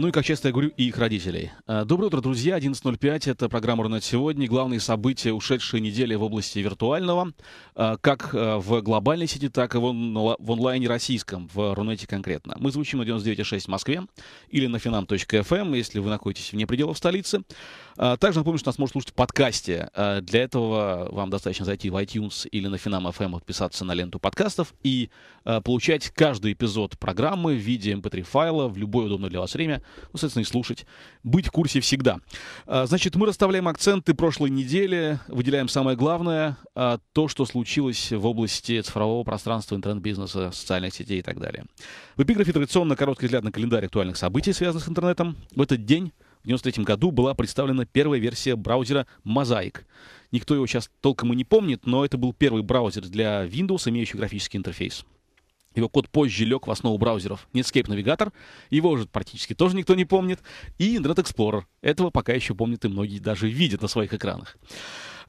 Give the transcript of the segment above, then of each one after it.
Ну и, как часто я говорю, и их родителей. Э, доброе утро, друзья. 11.05. Это программа «Рунет сегодня». Главные события ушедшей недели в области виртуального, э, как э, в глобальной сети, так и в, он, онлайне российском, в Рунете конкретно. Мы звучим на 99.6 в Москве или на finam.fm, эм, если вы находитесь вне пределов столицы. А, также напомню, что нас можно слушать в подкасте. А, для этого вам достаточно зайти в iTunes или на Финам FM, эм, подписаться на ленту подкастов и а, получать каждый эпизод программы в виде mp3 эм файла в любое удобное для вас время. Ну, соответственно, и слушать. Быть в курсе всегда. Значит, мы расставляем акценты прошлой недели, выделяем самое главное, то, что случилось в области цифрового пространства, интернет-бизнеса, социальных сетей и так далее. В эпиграфе традиционно короткий взгляд на календарь актуальных событий, связанных с интернетом. В этот день 1993 году была представлена первая версия браузера Mosaic. Никто его сейчас толком и не помнит, но это был первый браузер для Windows, имеющий графический интерфейс. Его код позже лег в основу браузеров Netscape Navigator, его уже практически тоже никто не помнит, и Internet Explorer. Этого пока еще помнят и многие даже видят на своих экранах.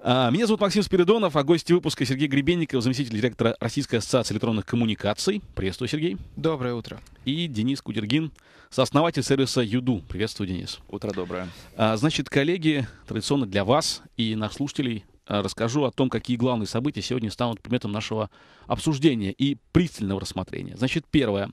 А, меня зовут Максим Спиридонов, а гости выпуска Сергей Гребенников, заместитель директора Российской ассоциации электронных коммуникаций. Приветствую, Сергей. Доброе утро. И Денис Кудергин, сооснователь сервиса Юду. Приветствую, Денис. Утро доброе. А, значит, коллеги, традиционно для вас и наших слушателей а, расскажу о том, какие главные события сегодня станут предметом нашего обсуждения и пристального рассмотрения. Значит, первое.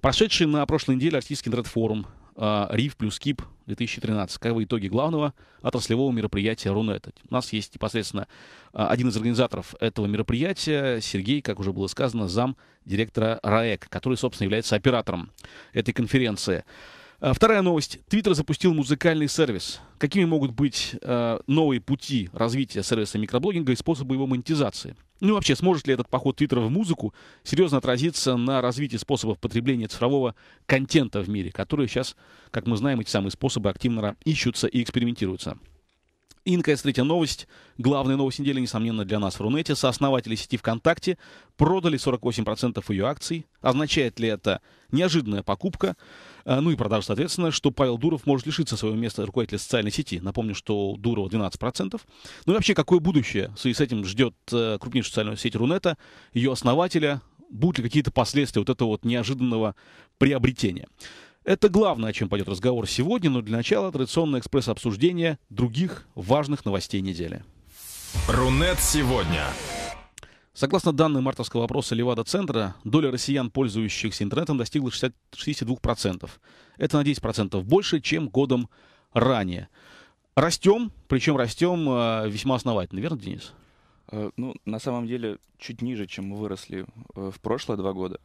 Прошедший на прошлой неделе Российский интернет-форум Uh, RIF плюс КИП 2013. Каковы итоги главного отраслевого мероприятия Рунета? У нас есть непосредственно а, один из организаторов этого мероприятия, Сергей, как уже было сказано, зам директора РАЭК, который, собственно, является оператором этой конференции. А, вторая новость. Твиттер запустил музыкальный сервис. Какими могут быть э, новые пути развития сервиса микроблогинга и способы его монетизации? Ну и вообще, сможет ли этот поход Твиттера в музыку серьезно отразиться на развитии способов потребления цифрового контента в мире, которые сейчас, как мы знаем, эти самые способы активно ищутся и экспериментируются? И, наконец, третья новость. Главная новость недели, несомненно, для нас в Рунете. Сооснователи сети ВКонтакте продали 48% ее акций. Означает ли это неожиданная покупка? Э, ну и продажа, соответственно, что Павел Дуров может лишиться своего места руководителя социальной сети. Напомню, что Дурова 12%. Ну и вообще, какое будущее в связи с этим ждет э, крупнейшая социальная сеть Рунета, ее основателя? Будут ли какие-то последствия вот этого вот неожиданного приобретения? Это главное, о чем пойдет разговор сегодня, но для начала традиционное экспресс-обсуждение других важных новостей недели. Рунет сегодня. Согласно данным мартовского опроса Левада-центра, доля россиян, пользующихся интернетом, достигла 62%. Это на 10% больше, чем годом ранее. Растем, причем растем э, весьма основательно, верно, Денис? Э, ну, на самом деле, чуть ниже, чем мы выросли э, в прошлые два года.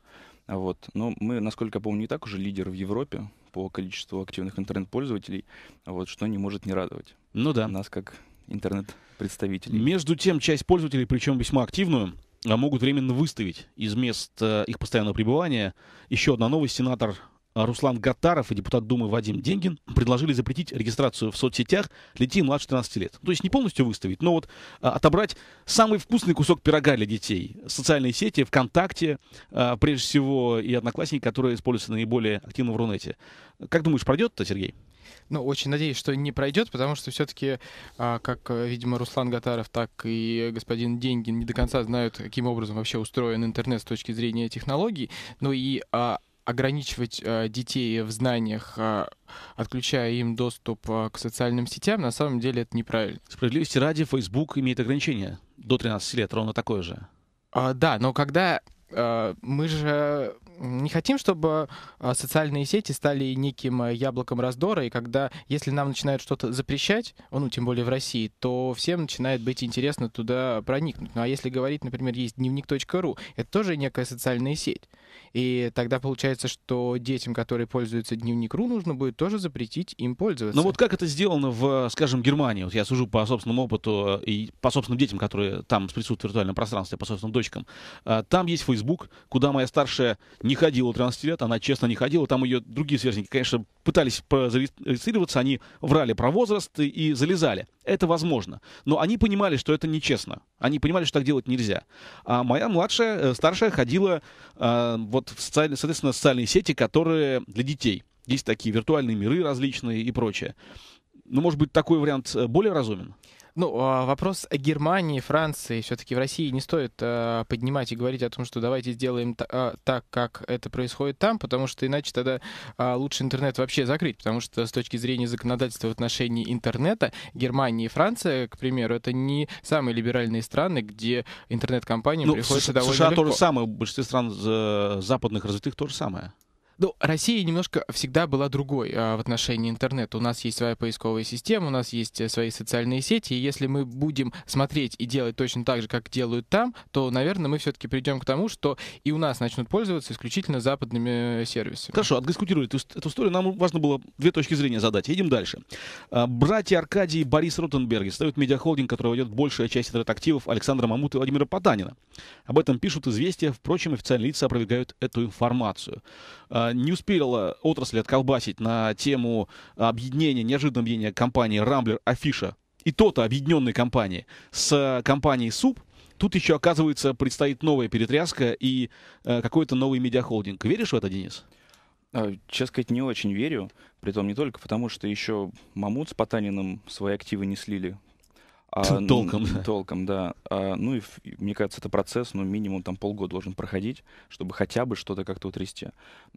Вот. Но мы, насколько я помню, не так уже лидер в Европе по количеству активных интернет-пользователей, вот, что не может не радовать. Ну да. Нас как интернет-представителей. Между тем, часть пользователей, причем весьма активную, а, могут временно выставить из мест э, их постоянного пребывания. Еще одна новость. Сенатор а Руслан Гатаров и депутат Думы Вадим Деньгин предложили запретить регистрацию в соцсетях детей младше 13 лет. То есть не полностью выставить, но вот а, отобрать самый вкусный кусок пирога для детей. Социальные сети, ВКонтакте, а, прежде всего, и одноклассники, которые используются наиболее активно в Рунете. Как думаешь, пройдет-то, Сергей? Ну, очень надеюсь, что не пройдет, потому что все-таки, как, видимо, Руслан Гатаров, так и господин Деньгин не до конца знают, каким образом вообще устроен интернет с точки зрения технологий. Ну и ограничивать э, детей в знаниях, э, отключая им доступ э, к социальным сетям, на самом деле это неправильно. Справедливости ради, Facebook имеет ограничение до 13 лет, ровно такое же. А, да, но когда э, мы же не хотим, чтобы а, социальные сети стали неким э, яблоком раздора, и когда, если нам начинают что-то запрещать, ну, тем более в России, то всем начинает быть интересно туда проникнуть. Ну, а если говорить, например, есть дневник.ру, это тоже некая социальная сеть. И тогда получается, что детям, которые пользуются дневник.ру, нужно будет тоже запретить им пользоваться. Но ну, вот как это сделано в, скажем, Германии? Вот я сужу по собственному опыту э, и по собственным детям, которые там присутствуют в виртуальном пространстве, по собственным дочкам. Э, там есть Facebook, куда моя старшая не ходила 13 лет, она честно не ходила. Там ее другие сверстники, конечно, пытались зарегистрироваться, они врали про возраст и залезали. Это возможно. Но они понимали, что это нечестно. Они понимали, что так делать нельзя. А моя младшая, э, старшая ходила э, вот в социальные, соответственно, социальные сети, которые для детей. Есть такие виртуальные миры различные и прочее. Но ну, может быть, такой вариант э, более разумен? Ну, а, вопрос о Германии, Франции. Все-таки в России не стоит а, поднимать и говорить о том, что давайте сделаем а, так, как это происходит там, потому что иначе тогда лучше интернет вообще закрыть, потому что с точки зрения законодательства в отношении интернета Германия и Франция, к примеру, это не самые либеральные страны, где интернет-компаниям ну, приходится США, довольно США легко. то же самое, в большинстве стран э, западных развитых то же самое. Ну, Россия немножко всегда была другой а, в отношении интернета. У нас есть своя поисковая система, у нас есть э, свои социальные сети, и если мы будем смотреть и делать точно так же, как делают там, то, наверное, мы все-таки придем к тому, что и у нас начнут пользоваться исключительно западными э, сервисами. Хорошо, отдискутировали а эту, эту историю. Нам важно было две точки зрения задать. Едем дальше. А, братья Аркадий и Борис Ротенберги ставят медиахолдинг, который ведет большая часть интернет-активов Александра Мамута и Владимира Потанина. Об этом пишут известия, впрочем, официальные лица опровергают эту информацию. А, не успела отрасль отколбасить на тему объединения, неожиданного объединения компании Рамблер Афиша и то-то объединенной компании с э, компанией Суп, тут еще, оказывается, предстоит новая перетряска и э, какой-то новый медиахолдинг. Веришь в это, Денис? А, честно сказать, не очень верю. Притом не только потому, что еще Мамут с Потаниным свои активы не слили а, толком. Ну, да. Толком, да. А, ну и, мне кажется, это процесс, ну, минимум там полгода должен проходить, чтобы хотя бы что-то как-то утрясти.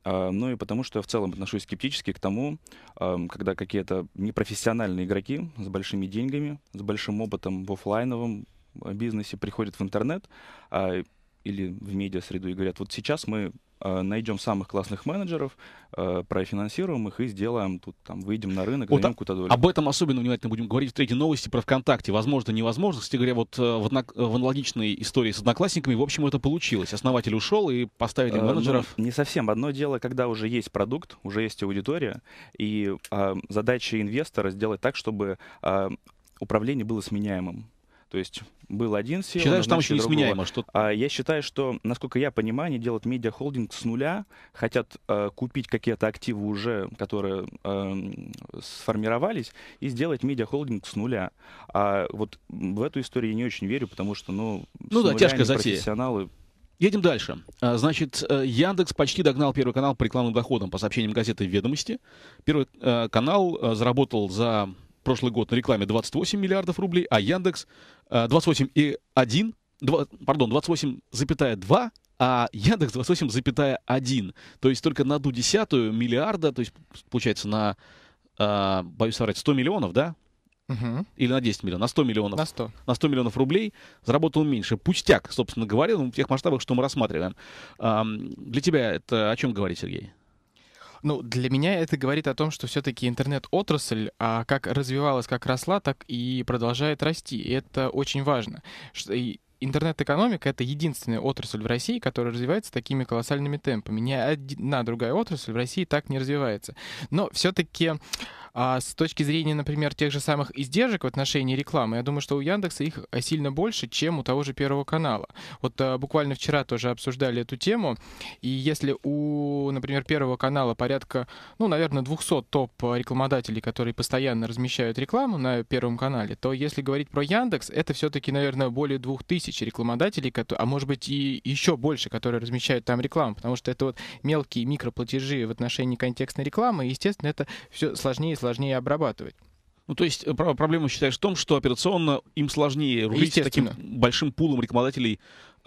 А, ну и потому что я в целом отношусь скептически к тому, а, когда какие-то непрофессиональные игроки с большими деньгами, с большим опытом в офлайновом а, бизнесе приходят в интернет, а, или в медиа-среду и говорят, вот сейчас мы э, найдем самых классных менеджеров, э, профинансируем их и сделаем тут, там, выйдем на рынок, вот какую-то долю. Об этом особенно внимательно будем говорить в третьей новости про ВКонтакте. Возможно, невозможно. Кстати говоря, вот э, в, одно... в аналогичной истории с одноклассниками, в общем, это получилось. Основатель ушел и поставили ну, менеджеров. Ну, не совсем. Одно дело, когда уже есть продукт, уже есть аудитория, и э, задача инвестора сделать так, чтобы э, управление было сменяемым. То есть был один SEO. Считаешь, что там еще другого. несменяемо? Что... А, я считаю, что, насколько я понимаю, они делают холдинг с нуля, хотят э, купить какие-то активы уже, которые э, сформировались, и сделать медиа холдинг с нуля. А вот в эту историю я не очень верю, потому что, ну, ну да, тяжкая затея. профессионалы Едем дальше. А, значит, э, Яндекс почти догнал Первый канал по рекламным доходам, по сообщениям газеты «Ведомости». Первый э, канал э, заработал за прошлый год на рекламе 28 миллиардов рублей, а Яндекс 28,1, э, пардон, 28,2 а Яндекс 28,1. То есть только на одну десятую миллиарда, то есть получается на, э, боюсь соврать, 100 миллионов, да? Угу. Или на 10 миллионов, на 100 миллионов. На 100. На 100 миллионов рублей заработал меньше. Пустяк, собственно говоря, ну, в тех масштабах, что мы рассматриваем. для тебя это о чем говорит, Сергей? Ну, для меня это говорит о том, что все-таки интернет-отрасль а, как развивалась, как росла, так и продолжает расти. И это очень важно. И интернет-экономика — это единственная отрасль в России, которая развивается такими колоссальными темпами. Ни одна другая отрасль в России так не развивается. Но все-таки а с точки зрения, например, тех же самых издержек в отношении рекламы, я думаю, что у Яндекса их э, сильно больше, чем у того же Первого канала. Вот а, буквально вчера тоже обсуждали эту тему, и если у, например, Первого канала порядка, ну, наверное, 200 топ-рекламодателей, которые постоянно размещают рекламу на Первом канале, то если говорить про Яндекс, это все-таки, наверное, более 2000 тысяч рекламодателей, а может быть и еще больше, которые размещают там рекламу, потому что это вот мелкие микроплатежи в отношении контекстной рекламы, и, естественно, это все сложнее и сложнее обрабатывать. Ну, то есть э, проблема считаешь в том, что операционно им сложнее рулить таким большим пулом рекламодателей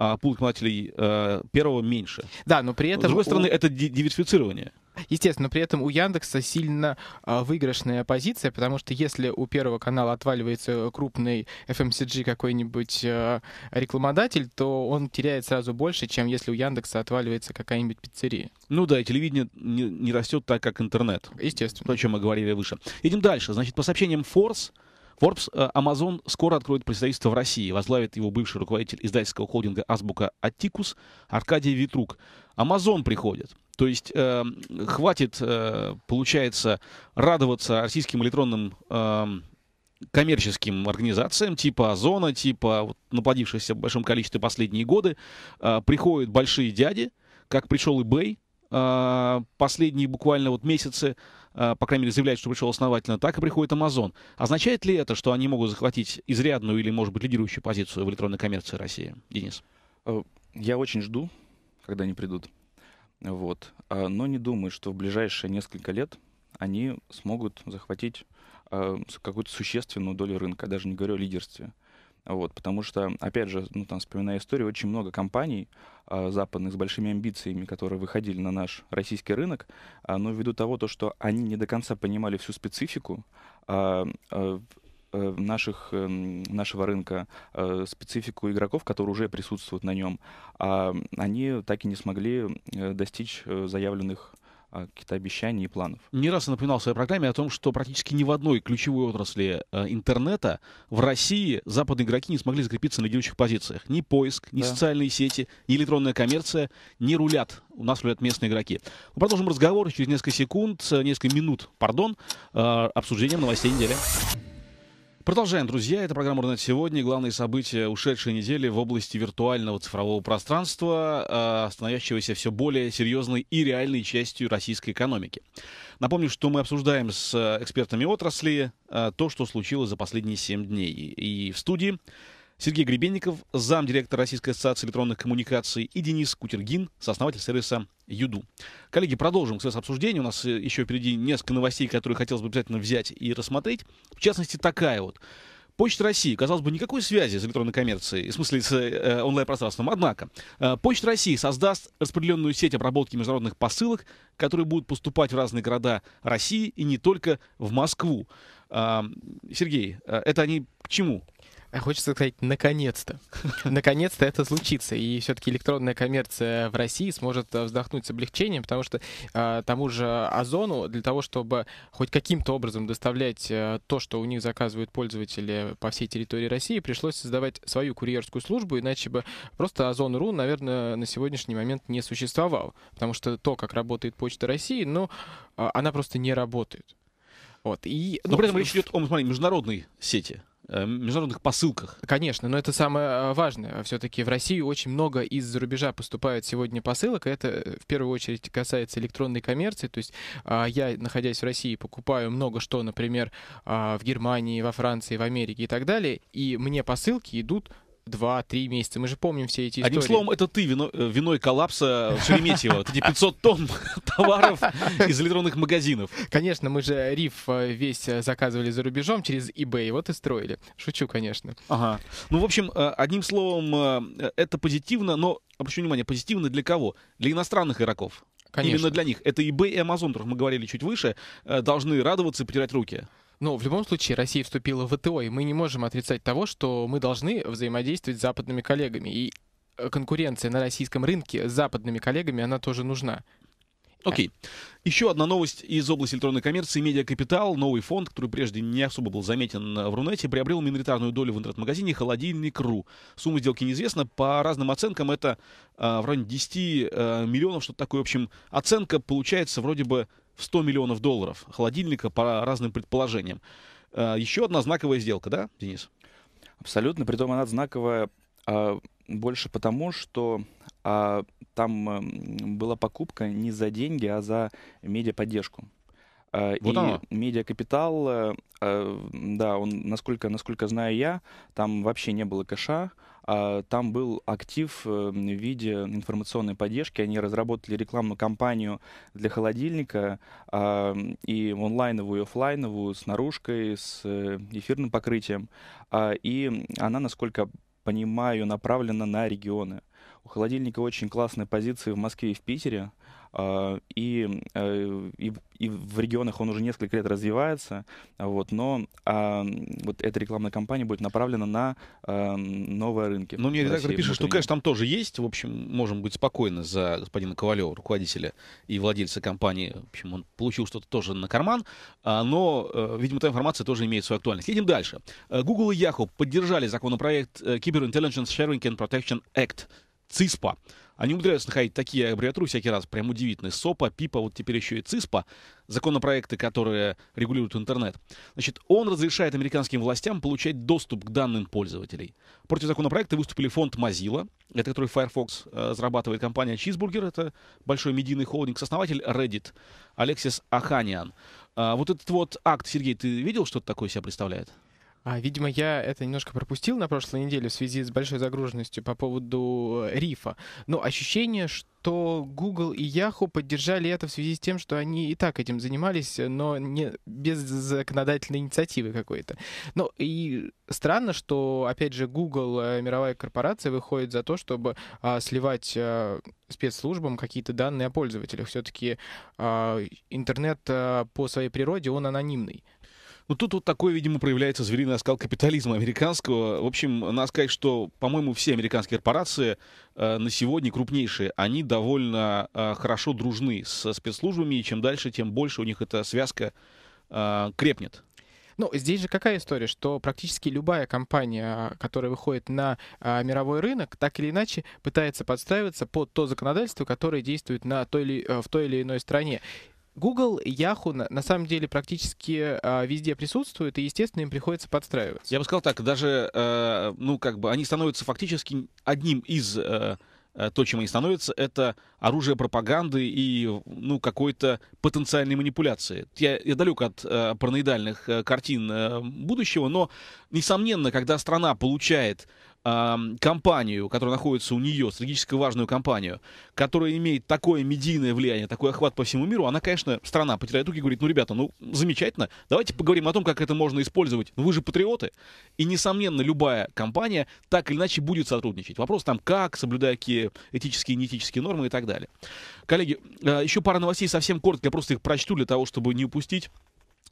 а пул нанимателей э, первого меньше. Да, но при этом... С другой стороны, у... это диверсифицирование. Естественно, при этом у Яндекса сильно а, выигрышная позиция, потому что если у Первого канала отваливается крупный FMCG эм какой-нибудь э, рекламодатель, то он теряет сразу больше, чем если у Яндекса отваливается какая-нибудь пиццерия. Ну да, и телевидение не, растет так, как интернет. Естественно. То, о чем мы говорили выше. Идем дальше. Значит, по сообщениям Force Forbes, э, Amazon скоро откроет представительство в России. Возглавит его бывший руководитель издательского холдинга «Азбука Аттикус» Аркадий Витрук. Amazon приходит. То есть э, хватит, э, получается, радоваться российским электронным э, коммерческим организациям типа Озона, типа вот, наплодившихся в большом количестве последние годы. Э, приходят большие дяди, как пришел eBay э, последние буквально вот месяцы. Э, по крайней мере, заявляет, что пришел основательно, так и приходит Amazon. Означает ли это, что они могут захватить изрядную или, может быть, лидирующую позицию в электронной коммерции России? Денис? Э, я очень жду, когда они придут. Вот. А, но не думаю, что в ближайшие несколько лет они смогут захватить э, какую-то существенную долю рынка. даже не говорю о лидерстве. Вот, потому что, опять же, ну, там, вспоминая историю, очень много компаний э, западных с большими амбициями, которые выходили на наш российский рынок, э, но ввиду того, то, что они не до конца понимали всю специфику, а, э, э, наших, эм, нашего рынка, э, специфику игроков, которые уже присутствуют на нем, а они так и не смогли э, достичь э, заявленных а, каких-то обещаний и планов. Не раз я напоминал в своей программе о том, что практически ни в одной ключевой отрасли э, интернета в России западные игроки не смогли закрепиться на лидирующих позициях. Ни поиск, ни да. социальные сети, ни электронная коммерция не рулят. У нас рулят местные игроки. Мы продолжим разговор через несколько секунд, э, несколько минут, пардон, э, обсуждением новостей недели. Продолжаем, друзья. Это программа «Рунет сегодня». Главные события ушедшей недели в области виртуального цифрового пространства, а, становящегося все более серьезной и реальной частью российской экономики. Напомню, что мы обсуждаем с э, экспертами отрасли а, то, что случилось за последние 7 дней. И в студии Сергей Гребенников, замдиректор Российской ассоциации электронных коммуникаций, и Денис Кутергин, сооснователь сервиса Юду. Коллеги, продолжим кстати, обсуждение. У нас э, еще впереди несколько новостей, которые хотелось бы обязательно взять и рассмотреть. В частности, такая вот. Почта России, казалось бы, никакой связи с электронной коммерцией, в смысле с э, э онлайн-пространством. Однако, э, Почта России создаст распределенную сеть обработки международных посылок, которые будут поступать в разные города России и не только в Москву. Э, Сергей, э, это они к чему? А хочется сказать, наконец-то. Наконец-то это случится. И все-таки электронная коммерция в России сможет э, вздохнуть с облегчением, потому что э, тому же Озону, для того, чтобы хоть каким-то образом доставлять э, то, что у них заказывают пользователи по всей территории России, пришлось создавать свою курьерскую службу, иначе бы просто Озон.ру, наверное, на сегодняшний момент не существовал. Потому что то, как работает Почта России, ну, э, она просто не работает. Вот, и, Но ну, ну при этом речь идет о смотри, международной сети. Э, международных посылках. Конечно, но это самое э, важное. Все-таки в России очень много из-за рубежа поступает сегодня посылок. Это э, в первую очередь касается электронной коммерции. То есть а, я, находясь в России, покупаю много что, например, а, в Германии, во Франции, в Америке и так далее. И мне посылки идут два-три месяца. Мы же помним все эти истории. Одним словом, это ты вино, э, виной коллапса в Шереметьево. Вот эти 500 тонн товаров из электронных магазинов. Конечно, мы же риф э, весь э, заказывали за рубежом через eBay. Вот и строили. Шучу, конечно. Ага. Ну, в общем, одним словом, это позитивно, но, а обращу внимание, позитивно для кого? Для иностранных игроков. Конечно. Именно для них. Это eBay и Amazon, о которых мы говорили чуть выше, должны радоваться и потирать руки. Но ну, в любом случае Россия вступила в ВТО, и мы не можем отрицать того, что мы должны взаимодействовать с западными коллегами. И э, конкуренция на российском рынке с западными коллегами, она тоже нужна. Окей. Okay. Еще одна новость из области электронной коммерции. Медиакапитал, новый фонд, который прежде не особо был заметен э, в Рунете, приобрел миноритарную долю в интернет-магазине «Холодильник.ру». Сумма сделки неизвестна. По разным оценкам это э, в районе 10 э, миллионов, что-то такое. В общем, оценка получается вроде бы в 100 миллионов долларов холодильника по разным предположениям. А, еще одна знаковая сделка, да, Денис? Абсолютно, притом она знаковая а, больше потому, что а, там а, была покупка не за деньги, а за медиаподдержку. А, вот и оно. медиакапитал, а, да, он, насколько, насколько знаю я, там вообще не было кэша, а, там был актив эм, в виде информационной поддержки. Они разработали рекламную кампанию для холодильника и онлайновую, и офлайновую, с наружкой, с э, эфирным покрытием. А, и она, насколько понимаю, направлена на регионы. У холодильника очень классные позиции в Москве и в Питере. А, и, э, и, и в регионах он уже несколько лет развивается, вот, но а, вот эта рекламная кампания будет направлена на а, новые рынки. Ну, мне редактор пишет, что, конечно, там тоже есть, в общем, можем быть спокойны за господина Ковалева, руководителя и владельца компании, в общем, он получил что-то тоже на карман, а, но, э, видимо, эта информация тоже имеет свою актуальность. Едем дальше. Google и Yahoo поддержали законопроект Cyber Intelligence Sharing and Protection Act, ЦИСПа. Они умудряются находить такие аббревиатуры всякий раз, прям удивительные. СОПа, ПИПа, вот теперь еще и ЦИСПа, законопроекты, которые регулируют интернет. Значит, он разрешает американским властям получать доступ к данным пользователей. Против законопроекта выступили фонд Mozilla, это который Firefox э, компания Cheeseburger, это большой медийный холдинг, основатель Reddit, Алексис Аханиан. Э, вот этот вот акт, Сергей, ты видел, что-то такое себя представляет? А, видимо, я это немножко пропустил на прошлой неделе в связи с большой загруженностью по поводу э, рифа. Но ощущение, что Google и Yahoo поддержали это в связи с тем, что они и так этим занимались, но не без законодательной инициативы какой-то. Ну и странно, что, опять же, Google, э, мировая корпорация, выходит за то, чтобы а, сливать э, спецслужбам какие-то данные о пользователях. Все-таки а, интернет а, по своей природе, он анонимный. Ну, тут вот такое, видимо, проявляется звериный оскал капитализма американского. В общем, надо сказать, что, по-моему, все американские корпорации э, на сегодня крупнейшие, они довольно э, хорошо дружны со спецслужбами, и чем дальше, тем больше у них эта связка э, крепнет. Ну, здесь же какая история, что практически любая компания, э, которая выходит на а, мировой рынок, так или иначе пытается подстраиваться под то законодательство, которое действует на той или, э, в той или иной стране. Google, Yahoo на, самом деле практически э, везде присутствуют, и, естественно, им приходится подстраиваться. Я бы сказал так, даже, э, ну, как бы, они становятся фактически одним из... Э, э, то, чем они становятся, это оружие пропаганды и, ну, какой-то потенциальной манипуляции. Я, я далек от э, параноидальных э, картин э, будущего, но, несомненно, когда страна получает компанию, которая находится у нее, стратегически важную компанию, которая имеет такое медийное влияние, такой охват по всему миру, она, конечно, страна потеряет руки и говорит, ну, ребята, ну, замечательно, давайте поговорим о том, как это можно использовать. Ну, вы же патриоты. И, несомненно, любая компания так или иначе будет сотрудничать. Вопрос там, как, соблюдая какие этические и неэтические нормы и так далее. Коллеги, а, еще пара новостей совсем коротко, я просто их прочту для того, чтобы не упустить.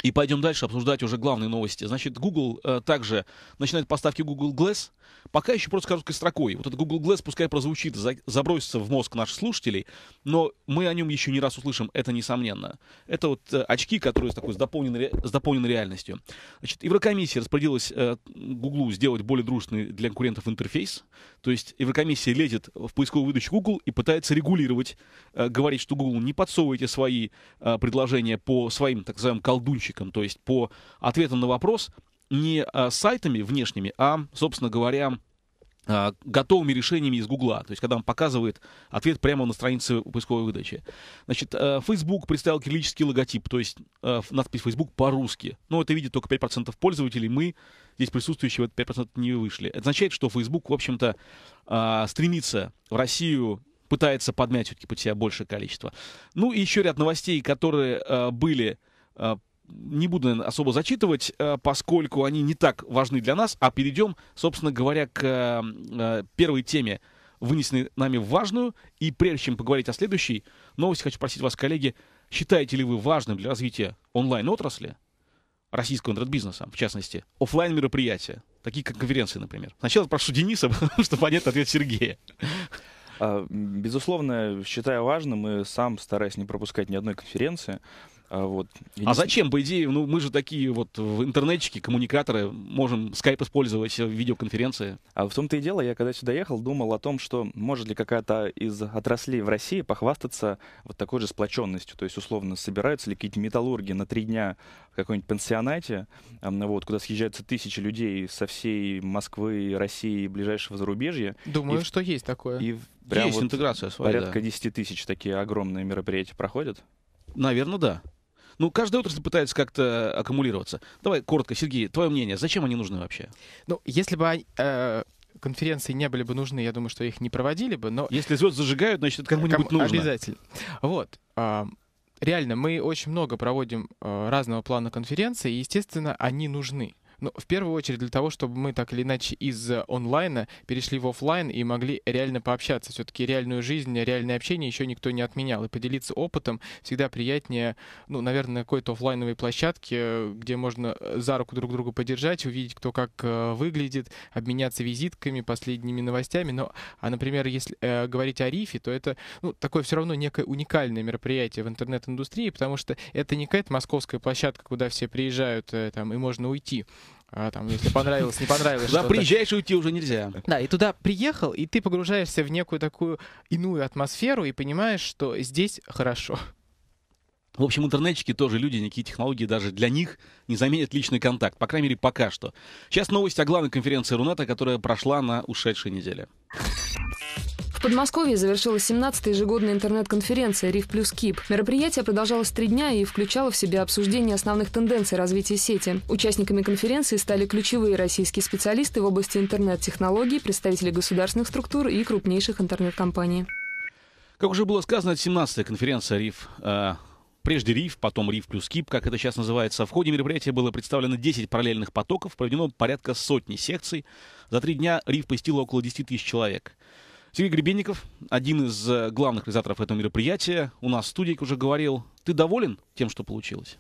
И пойдем дальше обсуждать уже главные новости. Значит, Google э, также начинает поставки Google Glass. Пока еще просто короткой строкой. Вот этот Google Glass пускай прозвучит, за, забросится в мозг наших слушателей, но мы о нем еще не раз услышим, это несомненно. Это вот э, очки, которые с такой с дополненной, с дополненной реальностью. Значит, Еврокомиссия распорядилась э, Google сделать более дружный для конкурентов интерфейс. То есть Еврокомиссия лезет в поисковую выдачу Google и пытается регулировать, э, говорить, что Google не подсовывайте свои э, предложения по своим, так называемым, колдунчикам заказчиком, то есть по ответам на вопрос не а, сайтами внешними, а, собственно говоря, а, готовыми решениями из Гугла, то есть когда он показывает ответ прямо на странице поисковой выдачи. Значит, э, Facebook представил кириллический логотип, то есть э, надпись Facebook по-русски. Но это видит только 5% пользователей, мы здесь присутствующие в 5% не вышли. Это означает, что Facebook, в общем-то, а, стремится в Россию пытается подмять все-таки под себя большее количество. Ну и еще ряд новостей, которые э, были не буду особо зачитывать, э, поскольку они не так важны для нас, а перейдем, собственно говоря, к э, первой теме, вынесенной нами в важную. И прежде чем поговорить о следующей новости, хочу спросить вас, коллеги, считаете ли вы важным для развития онлайн-отрасли, российского интернет-бизнеса, в частности, офлайн мероприятия такие как конференции, например? Сначала прошу Дениса, чтобы понять ответ Сергея. А, безусловно, считаю важным и сам стараюсь не пропускать ни одной конференции. А вот. А зачем, по идее, ну мы же такие вот в интернетчики, коммуникаторы, можем скайп использовать, э, видеоконференции. А в том-то и дело, я когда сюда ехал, думал о том, что может ли какая-то из отраслей в России похвастаться вот такой же сплоченностью. То есть, условно, собираются ли какие-то металлурги на три дня в какой-нибудь пансионате, вот, куда съезжаются тысячи людей со всей Москвы, России и ближайшего зарубежья. Думаю, и, что есть такое. И прям есть вот интеграция своя, Порядка да. 10 тысяч такие огромные мероприятия проходят. Наверное, да. Ну, каждая отрасль пытается как-то аккумулироваться. Давай коротко, Сергей, твое мнение, зачем они нужны вообще? Ну, если бы э, конференции не были бы нужны, я думаю, что их не проводили бы, но... Если звезд зажигают, значит, это кому-нибудь кому нужно. Обязательно. Вот. Э, реально, мы очень много проводим э, разного плана конференций, и, естественно, они нужны. Ну, в первую очередь для того, чтобы мы так или иначе из э, онлайна перешли в офлайн и могли реально пообщаться. Все-таки реальную жизнь, реальное общение еще никто не отменял. И поделиться опытом всегда приятнее, ну, наверное, на какой-то офлайновой площадке, где можно э, за руку друг друга подержать, увидеть, кто как э, выглядит, обменяться визитками, последними новостями. Но, а, например, если э, говорить о рифе, то это ну, такое все равно некое уникальное мероприятие в интернет-индустрии, потому что это не какая-то московская площадка, куда все приезжают э, там, и можно уйти. А там, если понравилось, не понравилось. Туда приезжаешь и уйти уже нельзя. Да, и туда приехал, и ты погружаешься в некую такую иную атмосферу и понимаешь, что здесь хорошо. В общем, интернетчики тоже люди, никакие технологии даже для них не заменят личный контакт, по крайней мере, пока что. Сейчас новость о главной конференции Рунета, которая прошла на ушедшей неделе. В Подмосковье завершилась 17-я ежегодная интернет-конференция «Риф плюс КИП». Мероприятие продолжалось три дня и включало в себя обсуждение основных тенденций развития сети. Участниками конференции стали ключевые российские специалисты в области интернет-технологий, представители государственных структур и крупнейших интернет-компаний. Как уже было сказано, 17-я конференция «Риф э, Прежде РИФ, потом РИФ плюс КИП, как это сейчас называется. В ходе мероприятия было представлено 10 параллельных потоков, проведено порядка сотни секций. За три дня РИФ посетило около 10 тысяч человек. Сергей Гребенников, один из э, главных реализаторов этого мероприятия, у нас в студии, как уже говорил. Ты доволен тем, что получилось?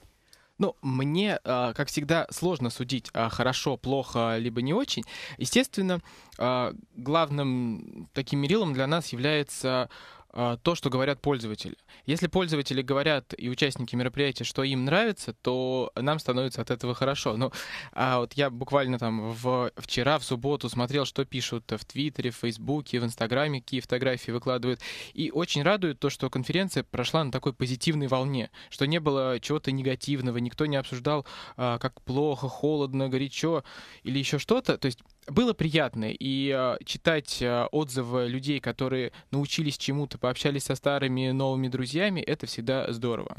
Ну, мне, э, как всегда, сложно судить а хорошо, плохо, либо не очень. Естественно, э, главным таким мерилом для нас является а, то, что говорят пользователи. Если пользователи говорят и участники мероприятия, что им нравится, то нам становится от этого хорошо. Ну, а вот я буквально там в, вчера, в субботу смотрел, что пишут в Твиттере, в Фейсбуке, в Инстаграме, какие фотографии выкладывают. И очень радует то, что конференция прошла на такой позитивной волне, что не было чего-то негативного, никто не обсуждал, а, как плохо, холодно, горячо или еще что-то. То есть было приятно. И э, читать э, отзывы людей, которые научились чему-то, пообщались со старыми новыми друзьями, это всегда здорово.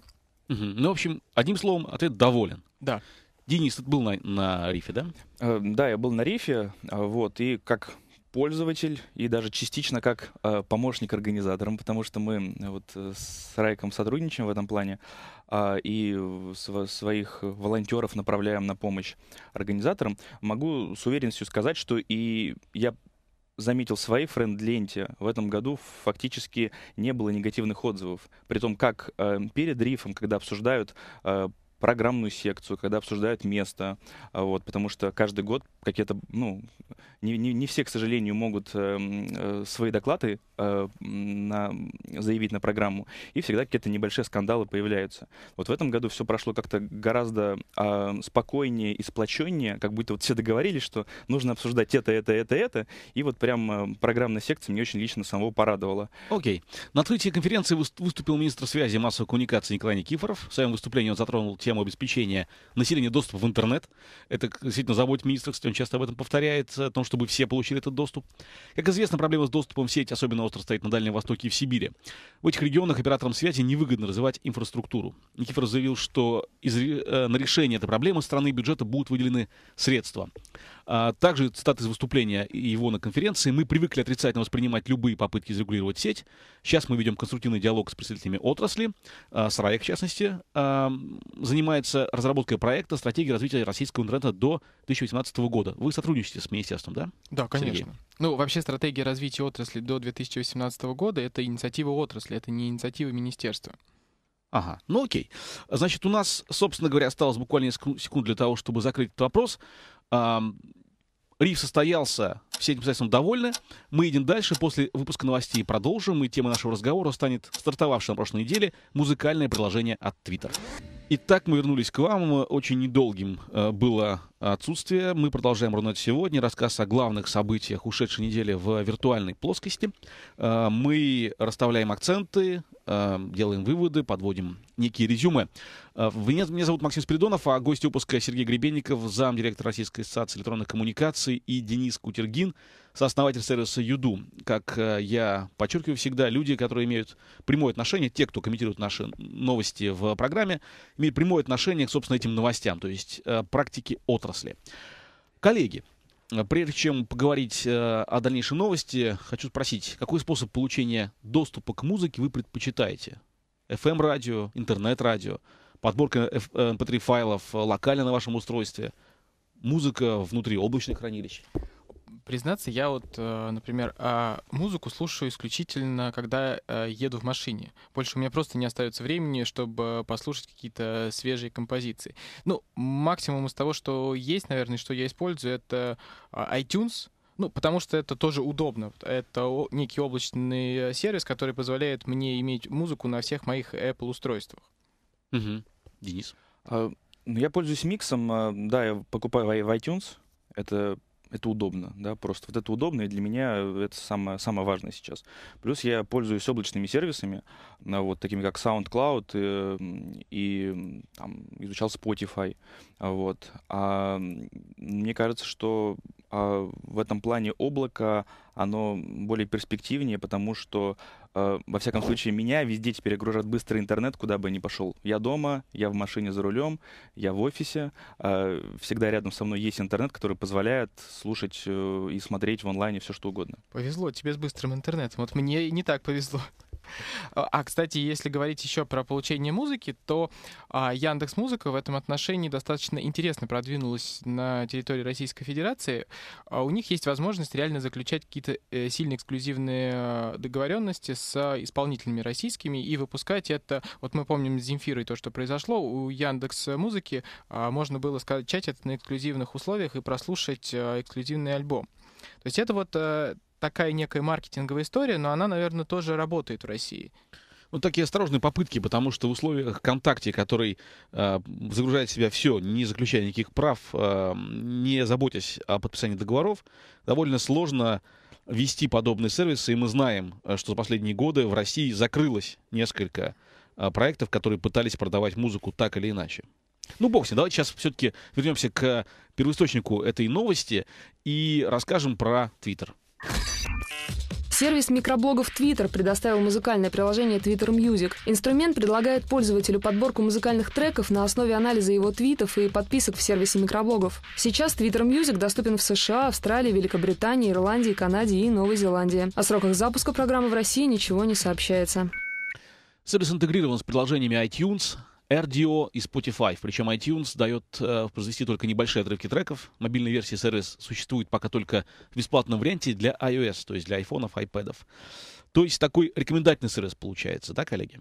Угу. Ну, в общем, одним словом, ответ доволен. Да. Денис, ты был на, на рифе, да? Э, да, я был на рифе, а, вот, и как пользователь и даже частично как э, помощник организаторам, потому что мы э, вот э, с Райком сотрудничаем в этом плане э, и св своих волонтеров направляем на помощь организаторам. Могу с уверенностью сказать, что и я заметил в своей френд-ленте, в этом году фактически не было негативных отзывов. При том, как э, перед рифом, когда обсуждают э, программную секцию, когда обсуждают место, а, вот, потому что каждый год какие-то, ну, не, не, не все, к сожалению, могут э, э свои доклады э, на, заявить на программу, и всегда какие-то небольшие скандалы появляются. Вот в этом году все прошло как-то гораздо э, спокойнее и сплоченнее, как будто вот все договорились, что нужно обсуждать это, это, это, это, и вот прям э, программная секция мне очень лично самого порадовала. Окей. Okay. На открытии конференции выступил министр связи и массовой коммуникации Николай Никифоров. В своем выступлении он затронул тему тему обеспечения населения доступа в интернет. Это действительно заботит министр, кстати, он часто об этом повторяет, э, о том, чтобы все получили этот доступ. Как известно, проблема с доступом в сеть особенно остро стоит на Дальнем Востоке и в Сибири. В этих регионах операторам связи невыгодно развивать инфраструктуру. Никифор заявил, что из, э, на решение этой проблемы страны бюджета будут выделены средства. А, также цитаты из выступления его на конференции. «Мы привыкли отрицательно воспринимать любые попытки зарегулировать сеть. Сейчас мы ведем конструктивный диалог с представителями отрасли. А, СРАЕК, в частности, а, занимается разработкой проекта стратегии развития российского интернета до 2018 года. Вы сотрудничаете с министерством, да? Да, конечно. Сергей? Ну, вообще стратегия развития отрасли до 2018 года — это инициатива отрасли, это не инициатива министерства. Ага, ну окей. Значит, у нас, собственно говоря, осталось буквально несколько секунд для того, чтобы закрыть этот вопрос. Риф состоялся, все этим обстоятельствам довольны. Мы идем дальше, после выпуска новостей продолжим, и тема нашего разговора станет стартовавшим на прошлой неделе музыкальное приложение от Twitter. Итак, мы вернулись к вам. Очень недолгим э, было отсутствие. Мы продолжаем Рунет сегодня. Рассказ о главных событиях ушедшей недели в виртуальной плоскости. Э, мы расставляем акценты, э, делаем выводы, подводим некие резюме. Э, меня, зовут Максим Спиридонов, а гость выпуска Сергей Гребенников, замдиректора Российской ассоциации электронных коммуникаций и Денис Кутергин, сооснователь сервиса Юду. Как я подчеркиваю всегда, люди, которые имеют прямое отношение, те, кто комментирует наши новости в программе, имеют прямое отношение к, собственно, этим новостям, то есть практике отрасли отрасли. Коллеги, прежде чем поговорить э, о дальнейшей новости, хочу спросить, какой способ получения доступа к музыке вы предпочитаете? FM-радио, интернет-радио, подборка MP3 э, эм файлов э, локально на вашем устройстве, музыка внутри облачных хранилищ? признаться, я вот, э, например, а, музыку слушаю исключительно, когда э, еду в машине. Больше у меня просто не остается времени, чтобы послушать какие-то свежие композиции. Ну, максимум из того, что есть, наверное, что я использую, это а, iTunes, ну, потому что это тоже удобно. Это некий облачный сервис, который позволяет мне иметь музыку на всех моих Apple устройствах. Угу. Денис? А, ну, я пользуюсь миксом. Да, я покупаю в iTunes. Это это удобно, да, просто вот это удобно, и для меня это самое, самое важное сейчас. Плюс я пользуюсь облачными сервисами, вот такими как SoundCloud э, и, и там, изучал Spotify, вот. А мне кажется, что а, в этом плане облако, оно более перспективнее, потому что, э, во всяком случае, меня везде теперь гружат быстрый интернет, куда бы я ни пошел. Я дома, я в машине за рулем, я в офисе. Э, всегда рядом со мной есть интернет, который позволяет слушать э, и смотреть в онлайне все что угодно. Повезло тебе с быстрым интернетом. Вот мне не так повезло. А, а, кстати, если говорить еще про получение музыки, то а, Яндекс Музыка в этом отношении достаточно интересно продвинулась на территории Российской Федерации. А у них есть возможность реально заключать какие-то э, сильно эксклюзивные а, договоренности с а, исполнителями российскими и выпускать это. Вот мы помним с Земфирой то, что произошло. У Яндекс Музыки а, можно было скачать это на эксклюзивных условиях и прослушать а, эксклюзивный альбом. То есть это вот э, такая некая маркетинговая история, но она, наверное, тоже работает в России. Ну, такие осторожные попытки, потому что в условиях ВКонтакте, который э, загружает в себя все, не заключая никаких прав, э, не заботясь о подписании договоров, довольно сложно вести подобные сервисы. И мы знаем, а, что за последние годы в России закрылось несколько э, проектов, которые пытались продавать музыку так или иначе. Ну, бог с ним, давайте сейчас все-таки вернемся к первоисточнику этой новости и расскажем про Твиттер. Сервис микроблогов Twitter предоставил музыкальное приложение Twitter Music. Инструмент предлагает пользователю подборку музыкальных треков на основе анализа его твитов и подписок в сервисе микроблогов. Сейчас Twitter Music доступен в США, Австралии, Великобритании, Ирландии, Канаде и Новой Зеландии. О сроках запуска программы в России ничего не сообщается. Сервис интегрирован с приложениями iTunes, RDO и Spotify. Причем iTunes дает э, произвести только небольшие отрывки треков. Мобильная версии сервис существует пока только в бесплатном варианте для iOS, то есть для айфонов, айпэдов. То есть такой рекомендательный сервис получается, да, коллеги?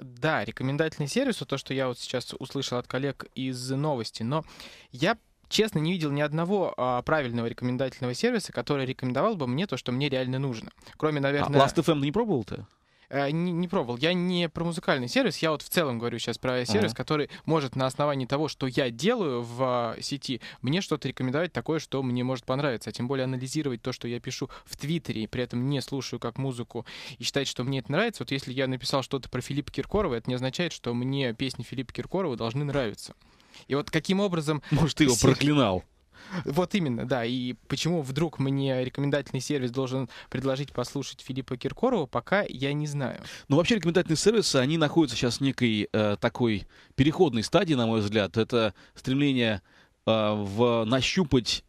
Да, рекомендательный сервис, то, что я вот сейчас услышал от коллег из новости, но я честно, не видел ни одного а, правильного рекомендательного сервиса, который рекомендовал бы мне то, что мне реально нужно. Кроме, а наверное... А Last.fm не пробовал ты? Э, не, не пробовал. Я не про музыкальный сервис, я вот в целом говорю сейчас про сервис, uh-huh. который может на основании того, что я делаю в э, сети, мне что-то рекомендовать такое, что мне может понравиться. А тем более анализировать то, что я пишу в Твиттере, и при этом не слушаю как музыку, и считать, что мне это нравится. Вот если я написал что-то про Филиппа Киркорова, это не означает, что мне песни Филиппа Киркорова должны нравиться. И вот каким образом... Может, ты его проклинал? Вот именно, да. И почему вдруг мне рекомендательный сервис должен предложить послушать Филиппа Киркорова, пока я не знаю. Ну, вообще рекомендательные сервисы, они находятся сейчас в некой э, такой переходной стадии, на мой взгляд. Это стремление э, в, нащупать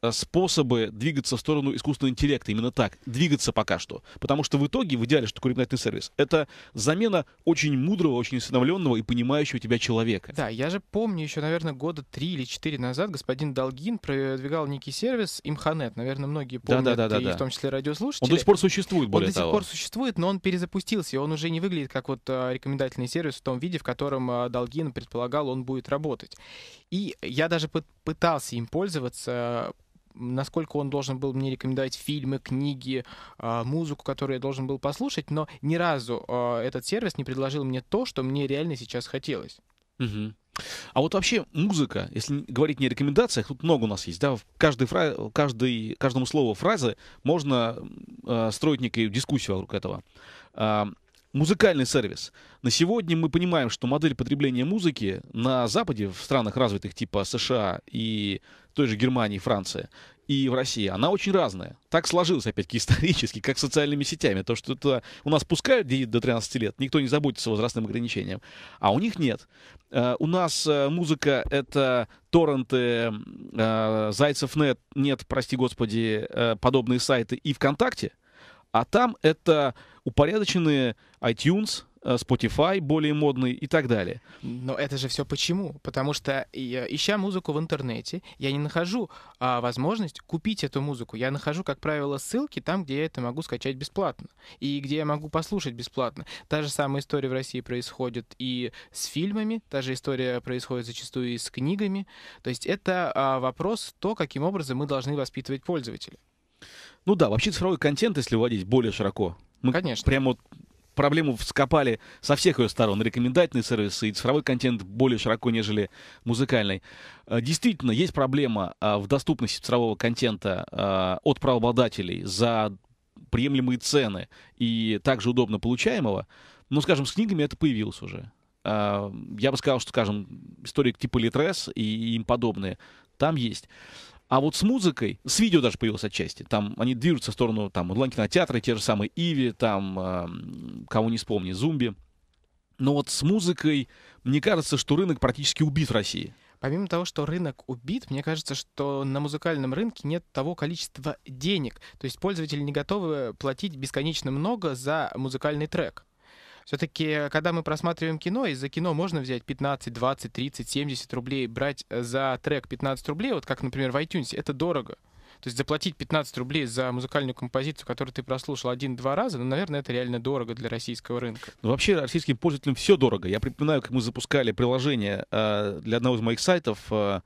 Э, способы двигаться в сторону искусственного интеллекта. Именно так. Двигаться пока что. Потому что в итоге, в идеале, что такое рекомендательный сервис, это замена очень мудрого, очень осведомленного и понимающего тебя человека. Да, я же помню еще, наверное, года три или четыре назад господин Долгин продвигал некий сервис Имханет. Наверное, многие помнят, да, да, да, да, и в том числе радиослушатели. Он до сих пор существует, более Он до сих пор существует, но он перезапустился, и он уже не выглядит как вот э, рекомендательный сервис в том виде, в котором э, Долгин предполагал, он будет работать. И я даже пытался им пользоваться, насколько он должен был мне рекомендовать фильмы, книги, а, музыку, которую я должен был послушать, но ни разу а, этот сервис не предложил мне то, что мне реально сейчас хотелось. Угу. А вот вообще музыка, если говорить не о рекомендациях, тут много у нас есть, да, в каждой фра... каждой... каждому слову фразы можно э, строить некую дискуссию вокруг этого. Музыкальный сервис. На сегодня мы понимаем, что модель потребления музыки на Западе, в странах развитых типа США и той же Германии, Франции, и в России, она очень разная. Так сложилось, опять-таки, исторически, как с социальными сетями. То, что это у нас пускают до 13 лет, никто не заботится о возрастным ограничениям, а у них нет. Э, у нас э, музыка — это торренты, э, Зайцев нет, нет, прости господи, подобные сайты и ВКонтакте, а там это упорядоченные iTunes, э, Spotify более модный и так далее. Но это же все почему? Потому что ища музыку в интернете, я не нахожу а, возможность купить эту музыку. Я нахожу, как правило, ссылки там, где я это могу скачать бесплатно и где я могу послушать бесплатно. Та же самая история в России происходит и с фильмами, та же история происходит зачастую и с книгами. То есть это а, вопрос то, каким образом мы должны воспитывать пользователей. Ну да, вообще цифровой контент, если вводить более широко, мы Конечно. прямо вот проблему вскопали со всех ее сторон. Рекомендательные сервисы и цифровой контент более широко, нежели музыкальный. Э, действительно, есть проблема э, в доступности цифрового контента э, от правообладателей за приемлемые цены и также удобно получаемого. Но, скажем, с книгами это появилось уже. Я бы сказал, что, скажем, историк типа Литрес и им подобные там есть. А вот с музыкой, с видео даже появилось отчасти. Там они движутся в сторону там кинотеатра, те же самые Иви, там, э, кого не вспомни, Зумби. Но вот с музыкой, мне кажется, что рынок практически убит в России. Помимо того, что рынок убит, мне кажется, что на музыкальном рынке нет того количества денег. То есть пользователи не готовы платить бесконечно много за музыкальный трек. Все-таки, когда мы просматриваем кино, и за кино можно взять 15, 20, 30, 70 рублей, брать э, за трек 15 рублей, вот как, например, в iTunes, это дорого. То есть заплатить 15 рублей за музыкальную композицию, которую ты прослушал один-два раза, ну, наверное, это реально дорого для российского рынка. Ну, вообще, российским пользователям все дорого. Я припоминаю, как мы запускали приложение э, для одного из моих сайтов. Э,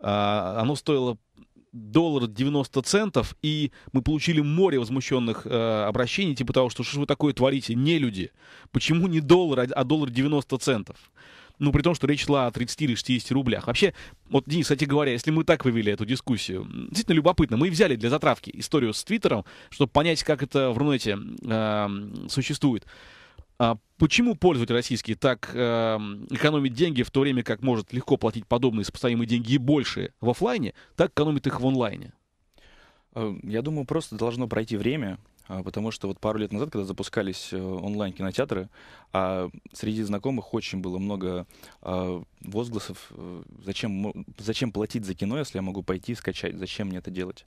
э, оно стоило доллар 90 центов, и мы получили море возмущенных э, обращений, типа того, что что вы такое творите, не люди. Почему не доллар, а, а доллар 90 центов? Ну, при том, что речь шла о 30 или 60 рублях. Вообще, вот, Денис, кстати говоря, если мы так вывели эту дискуссию, действительно любопытно. Мы взяли для затравки историю с Твиттером, чтобы понять, как это в Рунете э, существует. А почему пользователь российский так э, экономит деньги, в то время как может легко платить подобные сопоставимые деньги и больше в офлайне, так экономит их в онлайне? Э, я думаю, просто должно пройти время, а, потому что вот пару лет назад, когда запускались э, онлайн-кинотеатры, а среди знакомых очень было много возгласов, э, зачем, зачем платить за кино, если я могу пойти и скачать, зачем мне это делать?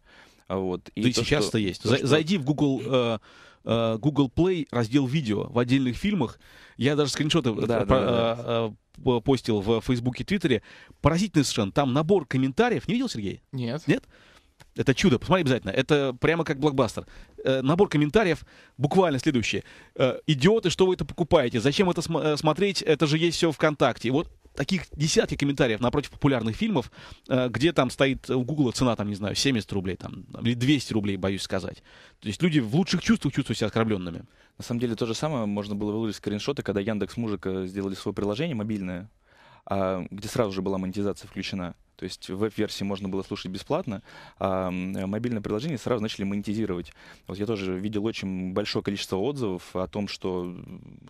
Вот. И да и сейчас-то что... есть. То, Зайди что... в Google Э, Google Play раздел видео в отдельных фильмах. Я даже скриншоты э, да, про, да, э, да. постил в Фейсбуке и Твиттере. Поразительный совершенно. Там набор комментариев. Не видел, Сергей? Нет. Нет? Это чудо, посмотри обязательно. Это прямо как блокбастер. набор комментариев буквально следующие. идиоты, что вы это покупаете? Зачем это см- смотреть? Это же есть все ВКонтакте. Вот таких десятки комментариев напротив популярных фильмов, э, где там стоит у Гугла цена, там, не знаю, 70 рублей, там, или 200 рублей, боюсь сказать. То есть люди в лучших чувствах чувствуют себя оскорбленными. На самом деле то же самое можно было выложить скриншоты, когда Яндекс Музыка сделали свое приложение мобильное, а, где сразу же была монетизация включена. То есть веб-версии можно было слушать бесплатно, а мобильное приложение сразу начали монетизировать. Вот я тоже видел очень большое количество отзывов о том, что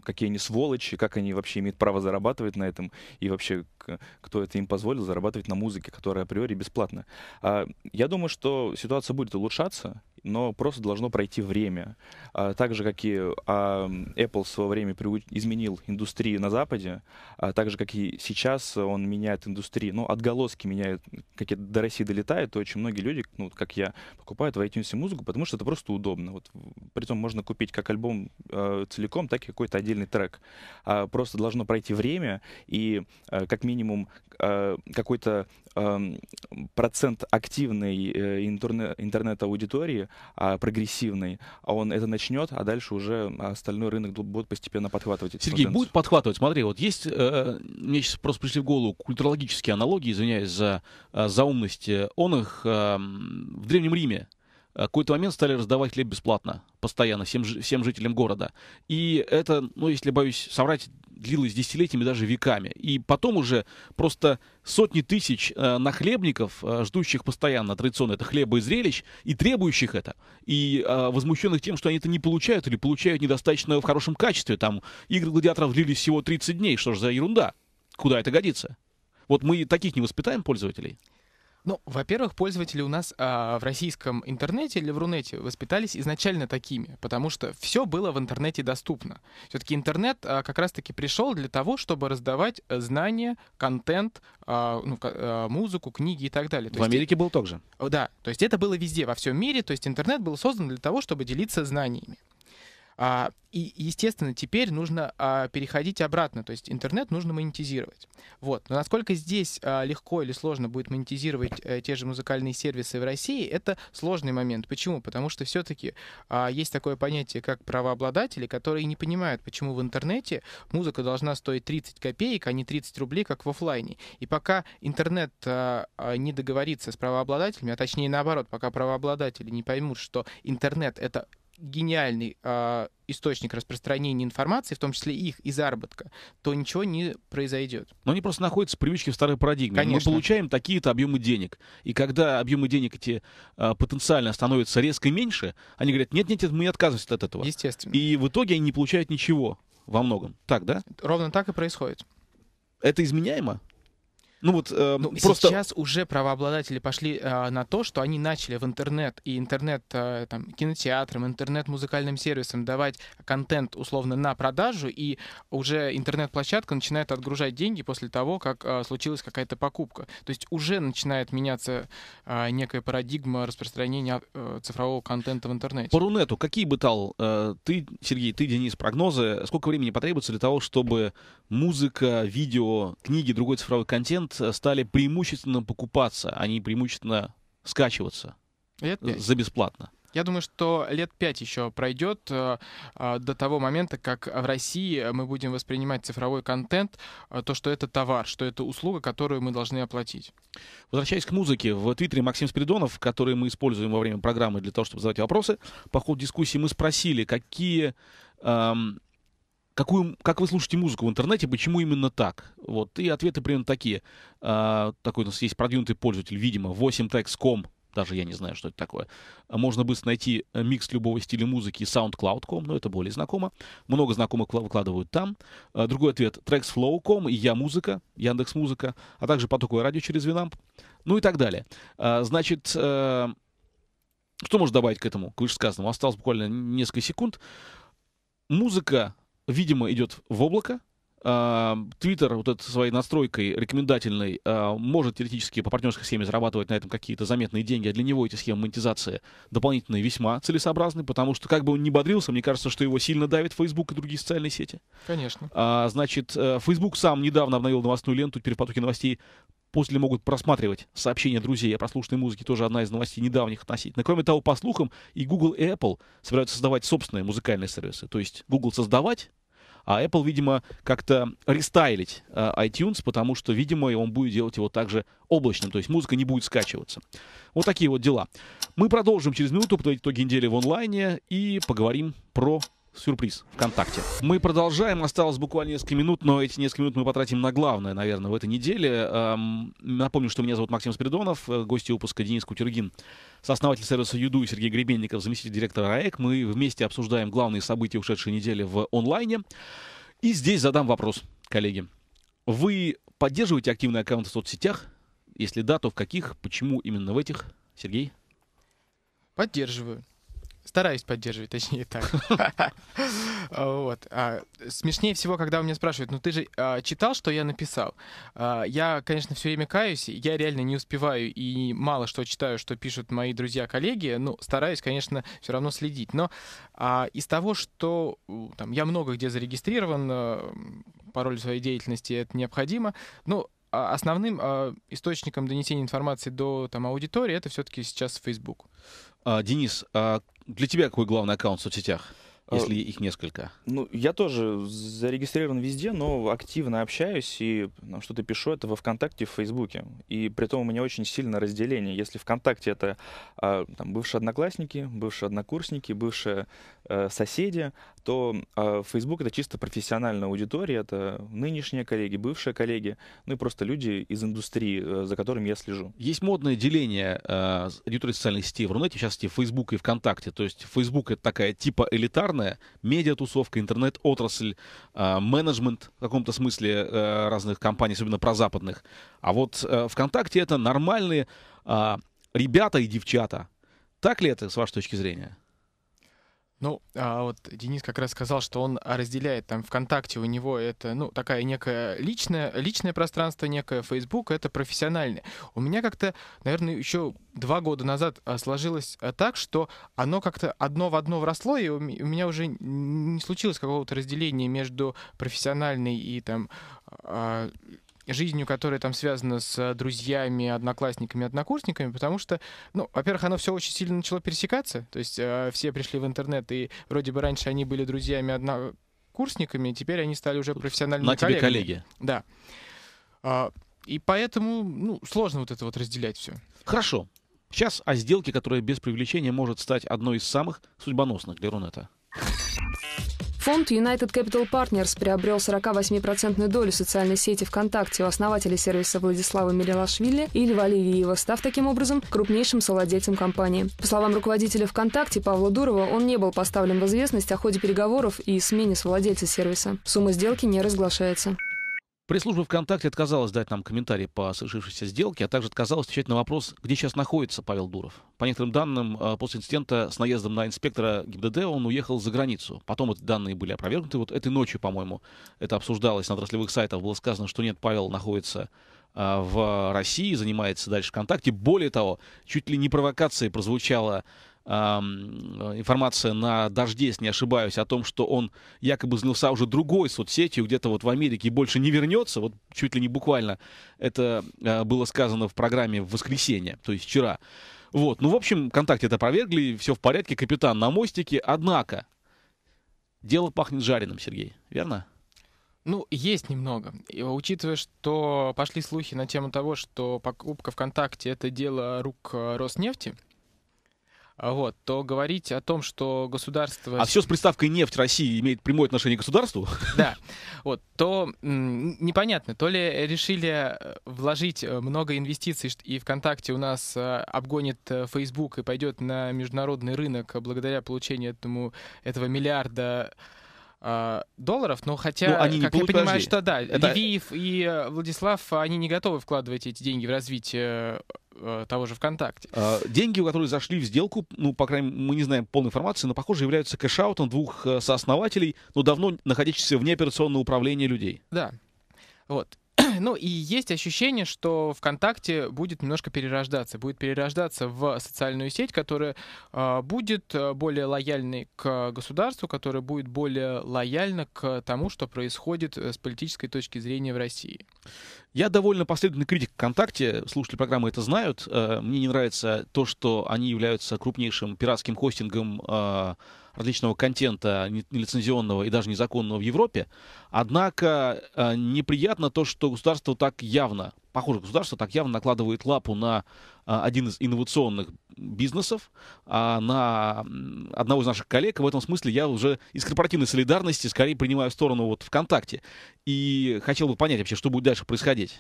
какие они сволочи, как они вообще имеют право зарабатывать на этом, и вообще кто это им позволил зарабатывать на музыке, которая априори бесплатна. А, я думаю, что ситуация будет улучшаться, но просто должно пройти время. А, так же, как и а, Apple в свое время привыч... изменил индустрию на Западе, а, так же, как и сейчас он меняет индустрию, но ну, отголоски меняют, как это до России долетает, то очень многие люди, ну, как я, покупают в iTunes музыку, потому что это просто удобно. Вот, притом можно купить как альбом э, целиком, так и какой-то отдельный трек. А, просто должно пройти время, и э, как минимум э, какой-то э, процент активной э, интернет-аудитории а, прогрессивный, а он это начнет, а дальше уже остальной рынок будет постепенно подхватывать. Эти Сергей, будет подхватывать. Смотри, вот есть, э, мне сейчас просто пришли в голову культурологические аналогии, извиняюсь за, э, за умность. Э, он их э, в Древнем Риме Э, какой-то момент стали раздавать хлеб бесплатно, постоянно, всем, всем жителям города. И это, ну, если боюсь соврать, длилось десятилетиями, даже веками. И потом уже просто сотни тысяч э, нахлебников, э, ждущих постоянно традиционно это хлеба и зрелищ, и требующих это, и э, возмущенных тем, что они это не получают или получают недостаточно в хорошем качестве. Там игры гладиаторов длились всего 30 дней, что же за ерунда? Куда это годится? Вот мы таких не воспитаем пользователей? Ну, во-первых, пользователи у нас а, в российском интернете или в Рунете воспитались изначально такими, потому что все было в интернете доступно. Все-таки интернет а, как раз-таки пришел для того, чтобы раздавать э, знания, контент, а, ну, а, музыку, книги и так далее. То в есть, Америке был так же. Да, то есть это было везде, во всем мире. То есть интернет был создан для того, чтобы делиться знаниями. А, и, естественно, теперь нужно а, переходить обратно, то есть интернет нужно монетизировать. Вот. Но насколько здесь а, легко или сложно будет монетизировать э, те же музыкальные сервисы в России, это сложный момент. Почему? Потому что все-таки есть такое понятие, как правообладатели, которые не понимают, почему в интернете музыка должна стоить 30 копеек, а не 30 рублей, как в офлайне. И пока интернет не договорится с правообладателями, а точнее наоборот, пока правообладатели не поймут, что интернет это гениальный э, источник распространения информации, в том числе их, и заработка, то ничего не произойдет. Но они просто находятся в привычке в старой парадигме. Конечно. Мы получаем такие-то объемы денег. И когда объемы денег эти э, потенциально становятся резко меньше, они говорят, нет-нет, мы не отказываемся от этого. Естественно. И в итоге они не получают ничего во многом. Так, да? Ровно так и происходит. Это изменяемо? ну вот э, ну, просто... Сейчас уже правообладатели пошли э, на то, что они начали в интернет и интернет э, там, кинотеатрам, интернет-музыкальным сервисам давать контент условно на продажу, и уже интернет-площадка начинает отгружать деньги после того, как э, случилась какая-то покупка. То есть уже начинает меняться э, некая парадигма распространения э, цифрового контента в интернете. По Рунету какие бы дал э, ты, Сергей, ты, Денис, прогнозы, сколько времени потребуется для того, чтобы музыка, видео, книги, другой цифровой контент Э, стали преимущественно покупаться, а не преимущественно скачиваться Лет за бесплатно. Я думаю, что лет пять еще пройдет э, э, до того момента, как в России мы будем воспринимать цифровой контент, э, то, что это товар, что это услуга, которую мы должны оплатить. Возвращаясь к музыке, в Твиттере Максим Спиридонов, который мы используем во время программы для того, чтобы задавать вопросы, по ходу дискуссии мы спросили, какие эм, какую, как вы слушаете музыку в интернете, почему именно так? Вот, и ответы примерно такие. А, такой у нас есть продвинутый пользователь, видимо, 8tex.com, даже я не знаю, что это такое. Можно быстро найти э, микс любого стиля музыки soundcloud.com, но это более знакомо. Много знакомых выкладывают там. А, другой ответ tracksflow.com, я музыка, Яндекс Музыка, а также потоковое радио через Винамп, ну и так далее. А, значит, э, что можно добавить к этому, к вышесказанному? Осталось буквально несколько секунд. Музыка видимо, идет в облако. Твиттер вот этой своей настройкой рекомендательной а, может теоретически по партнерской схеме зарабатывать на этом какие-то заметные деньги, а для него эти схемы монетизации дополнительные весьма целесообразны, потому что как бы он ни бодрился, мне кажется, что его сильно давит Facebook и другие социальные сети. Конечно. А, значит, э, Facebook сам недавно обновил новостную ленту, теперь в потоке новостей После могут просматривать сообщения друзей о прослушанной музыке, тоже одна из новостей недавних относительно. Кроме того, по слухам, и Google, и Apple собираются создавать собственные музыкальные сервисы. То есть Google создавать, а Apple, видимо, как-то рестайлить э, iTunes, потому что, видимо, он будет делать его также облачным, то есть музыка не будет скачиваться. Вот такие вот дела. Мы продолжим через минуту подводить итоги недели в онлайне и поговорим про сюрприз ВКонтакте. Мы продолжаем. Осталось буквально несколько минут, но эти несколько минут мы потратим на главное, наверное, в этой неделе. Эм, напомню, что меня зовут Максим Спиридонов, э, гости выпуска Денис Кутергин, сооснователь сервиса Юду и Сергей Гребенников, заместитель директора РАЭК. Мы вместе обсуждаем главные события ушедшей недели в онлайне. И здесь задам вопрос, коллеги. Вы поддерживаете активные аккаунты в соцсетях? Если да, то в каких? Почему именно в этих? Сергей? Поддерживаю. Стараюсь поддерживать, точнее так. Вот. А, смешнее всего, когда у меня спрашивают, ну ты же а, читал, что я написал? А, я, конечно, все время каюсь, я реально не успеваю и мало что читаю, что пишут мои друзья, коллеги, ну стараюсь, конечно, все равно следить. Но из того, что там, я много где зарегистрирован, э, пароль своей деятельности это необходимо, ну, а, основным а, источником донесения информации до там, аудитории это все-таки сейчас Facebook. А, Денис, для тебя какой главный аккаунт в соцсетях? если их несколько? Ну, я тоже зарегистрирован везде, но активно общаюсь и ну, что-то пишу это во ВКонтакте в Фейсбуке. И при этом у меня очень сильное разделение. Если ВКонтакте это э, там, бывшие одноклассники, бывшие однокурсники, бывшие э, соседи, то а, Facebook это чисто профессиональная аудитория, это нынешние коллеги, бывшие коллеги, ну и просто люди из индустрии, э, за которыми я слежу. Есть модное деление а, аудитории социальной сети в Рунете, в частности, Facebook и ВКонтакте. То есть Facebook это такая типа элитарная медиатусовка, интернет-отрасль, а, менеджмент в каком-то смысле э, разных компаний, особенно про западных. А вот э, ВКонтакте это нормальные ребята и девчата. Так ли это с вашей точки зрения? Ну, а вот Денис как раз сказал, что он разделяет там ВКонтакте, у него это, ну, такая некое личное, личное пространство, некое Facebook, это профессиональное. У меня как-то, наверное, еще два года назад а, сложилось а, так, что оно как-то одно в одно вросло, и у меня уже не случилось какого-то разделения между профессиональной и там а, жизнью, которая там связана с э, друзьями, одноклассниками, однокурсниками, потому что, ну, во-первых, оно все очень сильно начало пересекаться, то есть э, все пришли в интернет, и вроде бы раньше они были друзьями, однокурсниками, теперь они стали уже профессиональными На коллегами. тебе коллеги. Да. А, и поэтому, ну, сложно вот это вот разделять все. Хорошо. Сейчас о сделке, которая без привлечения может стать одной из самых судьбоносных для Рунета. Фонд United Capital Partners приобрел 48% долю социальной сети ВКонтакте у основателя сервиса Владислава Мирилашвили и Льва Ливиева, став таким образом крупнейшим совладельцем компании. По словам руководителя ВКонтакте Павла Дурова, он не был поставлен в известность о ходе переговоров и смене совладельца сервиса. Сумма сделки не разглашается. Пресс-служба ВКонтакте отказалась дать нам комментарий по совершившейся сделке, а также отказалась отвечать на вопрос, где сейчас находится Павел Дуров. По некоторым данным, а, после инцидента с наездом на инспектора ГИБДД он уехал за границу. Потом эти данные были опровергнуты. Вот этой ночью, по-моему, это обсуждалось на отраслевых сайтах. Было сказано, что нет, Павел находится а, в России, занимается дальше ВКонтакте. Более того, чуть ли не провокацией прозвучало информация на дожде, если не ошибаюсь, о том, что он якобы занялся уже другой соцсетью где-то вот в Америке больше не вернется, вот чуть ли не буквально это а, было сказано в программе в воскресенье, то есть вчера. Вот, ну, в общем, ВКонтакте это опровергли, все в порядке, капитан на мостике, однако дело пахнет жареным, Сергей, верно? Ну, есть немного. И, учитывая, что пошли слухи на тему того, что покупка ВКонтакте — это дело рук э, Роснефти, а вот, то говорить о том, что государство... А все с приставкой «нефть России» имеет прямое отношение к государству? Да, вот, то непонятно, то ли решили э, вложить э, много инвестиций, и ВКонтакте у нас э, обгонит Facebook и пойдет на международный рынок благодаря получению этому, этого миллиарда долларов, но хотя, но ну, они как я понимаю, подожди. что да, это... Левиев и Владислав, они не готовы вкладывать эти деньги в развитие Э, того же ВКонтакте. А, деньги, у которых зашли в сделку, ну, по крайней мере, мы не знаем полной информации, но, похоже, являются кэшаутом двух э, сооснователей, но давно находящихся вне операционного управления людей. Да. Вот. ну и есть ощущение, что ВКонтакте будет немножко перерождаться, будет перерождаться в социальную сеть, которая а, э, будет более лояльной к государству, которая будет более лояльна к тому, что происходит э, с политической точки зрения в России. Я довольно последовательный критик ВКонтакте, слушатели программы это знают. Э, мне не нравится то, что они являются крупнейшим пиратским хостингом э, различного контента нелицензионного и даже незаконного в Европе. Однако э, неприятно то, что государство так явно, похоже, государство так явно накладывает лапу на э, один из инновационных бизнесов, а на одного из наших коллег. В этом смысле я уже из корпоративной солидарности скорее принимаю сторону вот ВКонтакте. И хотел бы понять вообще, что будет дальше происходить.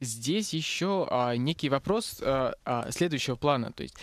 Здесь еще а, некий вопрос а, а, следующего плана. То есть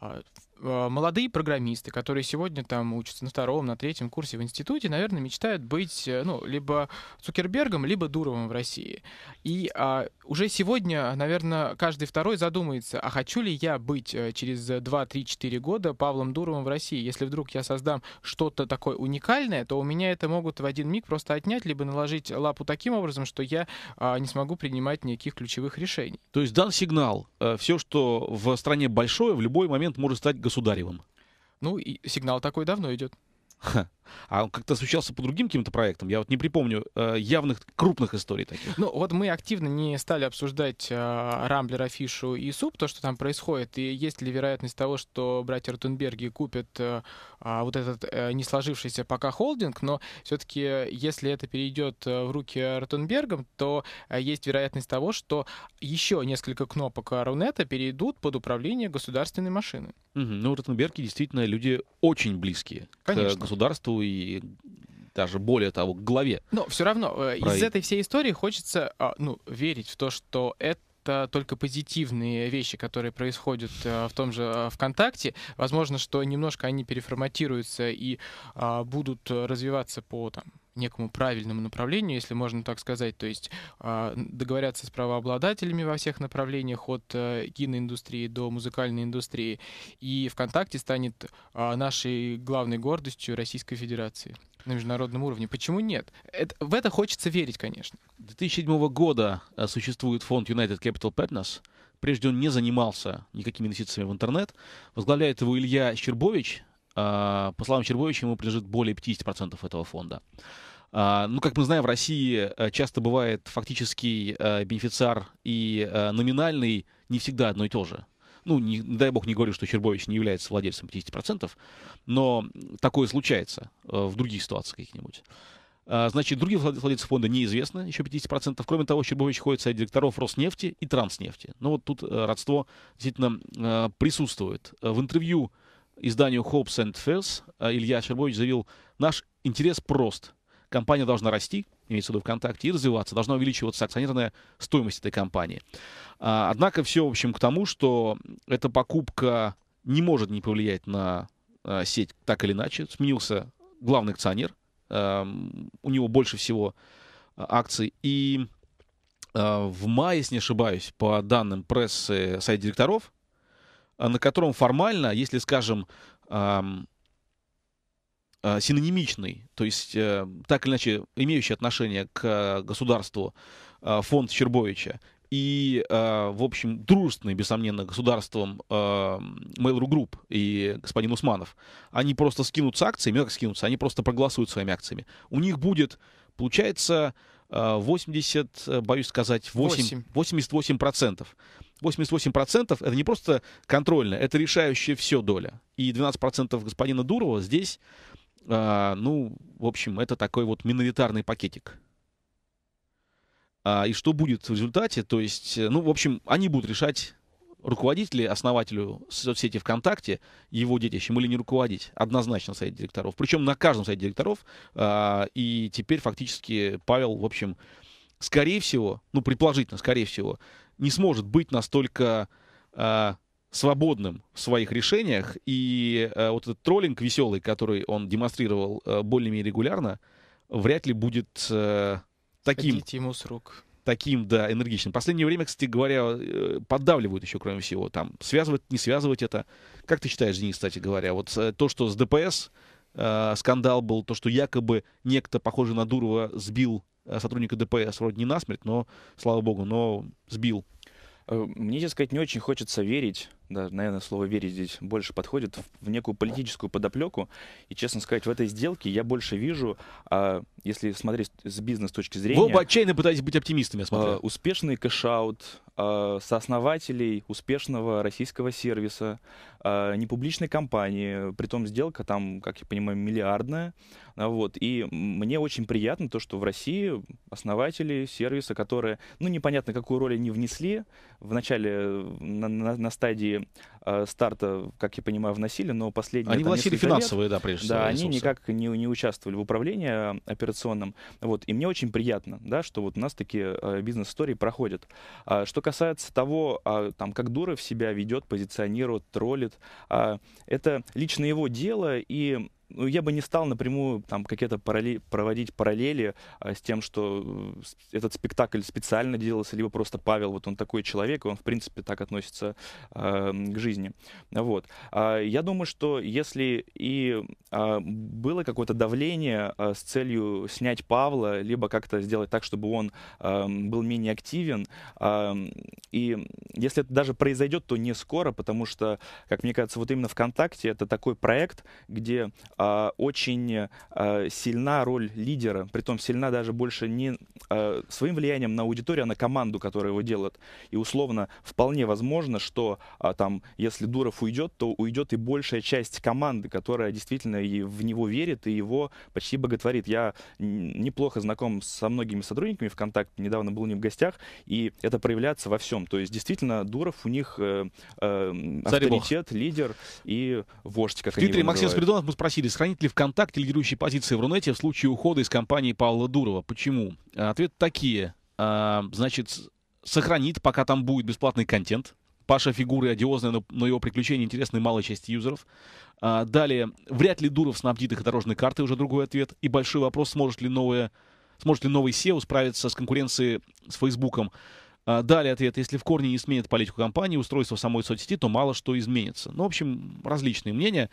а, а, молодые программисты, которые сегодня там учатся на втором, на третьем курсе в институте, наверное, мечтают быть, э, ну, либо Цукербергом, либо Дуровым в России. И а, уже сегодня, наверное, каждый второй задумается, а хочу ли я быть э, через 2, 3, 4 года Павлом Дуровым в России? Если вдруг я создам что-то такое уникальное, то у меня это могут в один миг просто отнять, либо наложить лапу таким образом, что я а, не смогу принимать никаких ключевых решений. То есть дал сигнал, э, все, что в стране большое, в любой момент может стать государевым. Ну, и сигнал такой давно идет. А он как-то освещался по другим каким-то проектам. Я вот не припомню э, явных крупных историй таких. Ну, вот мы активно не стали обсуждать э, Рамблер, Афишу и Суп, то, что там происходит, и есть ли вероятность того, что братья Ротенберги купят э, а, вот этот э, не сложившийся пока холдинг, но все-таки, если это перейдет э, в руки Ротенбергам, то э, есть вероятность того, что еще несколько кнопок Рунета перейдут под управление государственной машины. Угу. Ну, Ротенберги действительно люди очень близкие Конечно. к государству и даже более того, к главе. Но все равно э, из этой всей истории хочется а, ну, верить в то, что это это только позитивные вещи, которые происходят э, в том же э, ВКонтакте. Возможно, что немножко они переформатируются и а, будут э, развиваться по там, некому правильному направлению, если можно так сказать, то есть а, договорятся с правообладателями во всех направлениях от э, киноиндустрии до музыкальной индустрии. И ВКонтакте станет а, нашей главной гордостью Российской Федерации на международном уровне. Почему нет? Это, в это хочется верить, конечно. 2007 года э, существует фонд United Capital Partners. Прежде он не занимался никакими инвестициями в интернет. Возглавляет его Илья Щербович, а, по словам Чербовича, ему принадлежит более 50% этого фонда. А, ну, как мы знаем, в России э, часто бывает фактический э, бенефициар и э, номинальный не всегда одно и то же. Ну, не, не дай бог не говорю, что Чербович не является владельцем 50%, но такое случается в других ситуациях каких-нибудь. А, значит, других владельцев фонда неизвестно, еще 50%. Кроме того, Чербович ходит среди директоров Роснефти и Транснефти. Ну вот тут родство действительно присутствует. В интервью изданию Hopes and Fairs а, Илья Щербович заявил, наш интерес прост. Компания должна расти, имеется в виду ВКонтакте, и развиваться. Должна увеличиваться акционерная стоимость этой компании. А, однако все, в общем, к тому, что эта покупка не может не повлиять на а, сеть так или иначе. Сменился главный акционер, у него больше всего акций. И в мае, если не ошибаюсь, по данным прессы сайт директоров, а, на котором формально, если, скажем, а, синонимичный, то есть э, так или иначе имеющий отношение к государству а, фонд Щербовича и, в общем, дружественный, бессомненно, государством Mail.ru Group и господин Усманов, они просто скинутся акциями, ну, как скинутся, они просто проголосуют своими акциями. У них будет, получается, 80, э, э, боюсь сказать, 8, 88 процентов. 88% это не просто контрольная, это решающая все доля. И 12% господина Дурова здесь, э, ну, в общем, это такой вот миноритарный пакетик. А, и что будет в результате, то есть, ну, в общем, они будут решать руководителю, основателю соцсети ВКонтакте, его детищем или не руководить? Однозначно совет директоров. Причем на каждом совете директоров. Э, и теперь фактически Павел, в общем, скорее всего, ну, предположительно, скорее всего, не сможет быть настолько э, свободным в своих решениях. И э, вот этот троллинг веселый, который он демонстрировал э, более-менее регулярно, вряд ли будет э, таким... Ходить ему с рук таким, да, энергичным. В последнее время, кстати говоря, э, поддавливают еще, кроме всего, там, связывать, не связывать это. Как ты считаешь, Денис, кстати говоря, вот э, то, что с ДПС э, скандал был, то, что якобы некто, похожий на Дурова, сбил э, сотрудника ДПС, вроде не насмерть, но, слава богу, но сбил Э, мне, честно сказать, не очень хочется верить, да, наверное, слово «верить» здесь больше подходит, в, некую политическую подоплеку. И, честно сказать, в этой сделке я больше вижу, а, если смотреть с бизнес точки зрения... Вы оба отчаянно пытаетесь быть оптимистами, я смотрю. А, успешный кэшаут а, э, сооснователей успешного российского сервиса, непубличной компании. при том сделка там, как я понимаю, миллиардная. А, вот. И мне очень приятно то, что в России основатели сервиса, которые, ну, непонятно, какую роль они внесли, в начале, на, на, на стадии э, старта, как я понимаю, вносили, но последние... Они вносили финансовые, лет, да, прежде всего. Да, они никак не, не участвовали в управлении операционным. Вот. И мне очень приятно, да, что вот у нас такие э, бизнес-истории проходят. А, что касается того, а, там, как Дуров себя ведет, позиционирует, троллит, а, это лично его дело, и ну, я бы не стал напрямую там какие-то параллели, проводить параллели а, с тем, что э, этот спектакль специально делался, либо просто Павел, вот он такой человек, и он, в принципе, так относится а, к жизни. Вот. А, я думаю, что если и а, было какое-то давление а, с целью снять Павла, либо как-то сделать так, чтобы он а, был менее активен, а, и если это даже произойдет, то не скоро, потому что, как мне кажется, вот именно ВКонтакте это такой проект, где а, очень а, сильна роль лидера, притом сильна даже больше не а, своим влиянием на аудиторию, а на команду, которая его делает. И условно вполне возможно, что там, если Дуров уйдет, то уйдет и большая часть команды, которая действительно и в него верит и его почти боготворит. Я неплохо знаком со многими сотрудниками ВКонтакте, недавно был у них в гостях, и это проявляется во всем. То есть действительно Дуров у них э, э, авторитет, лидер и вождь, как в они Твиттере Максим Спиридонов мы спросили, из хранителей ВКонтакте лидирующие позиции в Рунете в случае ухода из компании Павла Дурова. Почему? Ответ такие. А, значит, сохранит, пока там будет бесплатный контент. Паша фигуры одиозные, но, но его приключения интересны малой части юзеров. А, далее, вряд ли Дуров снабдит их дорожной картой, уже другой ответ. И большой вопрос, сможет ли новое сможет ли новый SEO справиться с конкуренцией с Фейсбуком. А, Далее ответ. Если в корне не сменит политику компании, устройство самой соцсети, то мало что изменится. Ну, в общем, различные мнения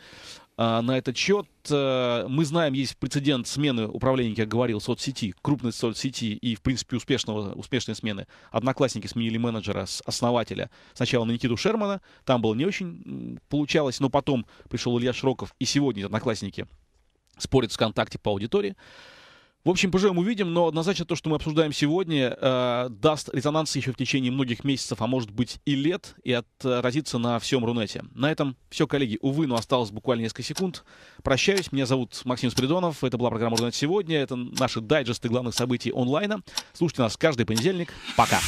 а, на этот счет. Э, мы знаем, есть прецедент смены управления, как я говорил, соцсети, крупной соцсети и, в принципе, успешного, успешной смены. Одноклассники сменили менеджера с основателя сначала на Никиту Шермана, там было не очень получалось, но потом пришел Илья Широков, и сегодня Одноклассники спорят в ВКонтакте по аудитории. В общем, поживем, увидим, но однозначно то, что мы обсуждаем сегодня, э, даст резонанс еще в течение многих месяцев, а может быть и лет, и отразится на всем Рунете. На этом все, коллеги. Увы, но осталось буквально несколько секунд. Прощаюсь. Меня зовут Максим Спиридонов. Это была программа Рунет сегодня. Это наши дайджесты главных событий онлайна. Слушайте нас каждый понедельник. Пока.